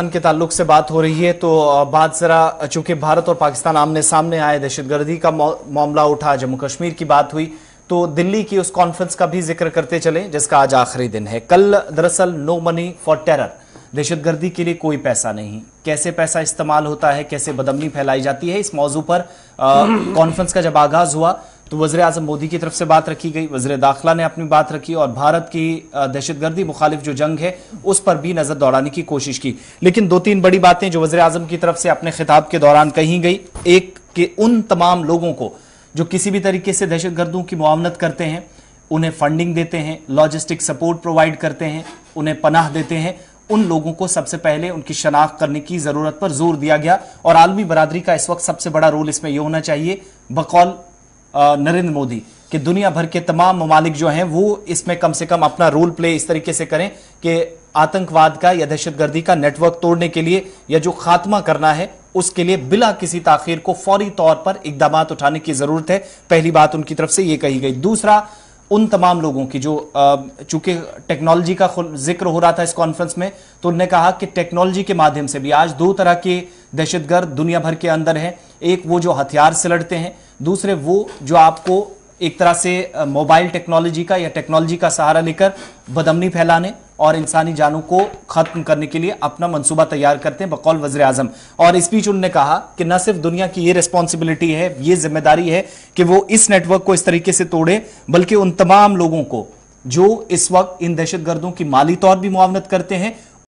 के ताल्लुक से बात हो रही है तो बात जरा चूंकि भारत और पाकिस्तान आमने सामने आए दहशतगर्दी का मामला उठा जम्मू कश्मीर की बात हुई तो दिल्ली की उस कॉन्फ्रेंस का भी जिक्र करते चले जिसका आज आखिरी दिन है कल दरअसल नो मनी फॉर टेरर दहशतगर्दी के लिए कोई पैसा नहीं कैसे पैसा इस्तेमाल होता है कैसे बदमनी फैलाई जाती है इस मौजू पर कॉन्फ्रेंस का जब आगाज हुआ तो वजर अजम मोदी की तरफ से बात रखी गई वजर दाखिला ने अपनी बात रखी और भारत की दहशतगर्दी मुखालिफ जो जंग है उस पर भी नज़र दौड़ाने की कोशिश की लेकिन दो तीन बड़ी बातें जो वजर अजम की तरफ से अपने खिताब के दौरान कही गई एक के उन तमाम लोगों को जो किसी भी तरीके से दहशत गर्दों की मामनत करते हैं उन्हें फंडिंग देते हैं लॉजिस्टिक सपोर्ट प्रोवाइड करते हैं उन्हें पनाह देते हैं उन लोगों को सबसे पहले उनकी शनाख्त करने की ज़रूरत पर जोर दिया गया और आलमी बरदरी का इस वक्त सबसे बड़ा रोल इसमें यह होना चाहिए बकौल नरेंद्र मोदी कि दुनिया भर के तमाम ममालिक जो हैं वो इसमें कम से कम अपना रोल प्ले इस तरीके से करें कि आतंकवाद का या दहशतगर्दी का नेटवर्क तोड़ने के लिए या जो खात्मा करना है उसके लिए बिला किसी ताखिर को फौरी तौर पर इकदाम उठाने की ज़रूरत है पहली बात उनकी तरफ से ये कही गई दूसरा उन तमाम लोगों की जो चूंकि टेक्नोलॉजी का जिक्र हो रहा था इस कॉन्फ्रेंस में तो उन्होंने कहा कि टेक्नोलॉजी के माध्यम से भी आज दो तरह के दहशतगर्द दुनिया भर के अंदर हैं एक वो जो हथियार से लड़ते हैं दूसरे वो जो आपको एक तरह से मोबाइल टेक्नोलॉजी का या टेक्नोलॉजी का सहारा लेकर बदमनी फैलाने और इंसानी जानों को खत्म करने के लिए अपना मंसूबा तैयार करते हैं बकौल वजर आजम और इस बीच उन्होंने कहा कि न सिर्फ दुनिया की ये रिस्पॉन्सिबिलिटी है ये जिम्मेदारी है कि वो इस नेटवर्क को इस तरीके से तोड़े बल्कि उन तमाम लोगों को जो इस वक्त इन दहशतगर्दों की माली तौर भी मुआवनत करते हैं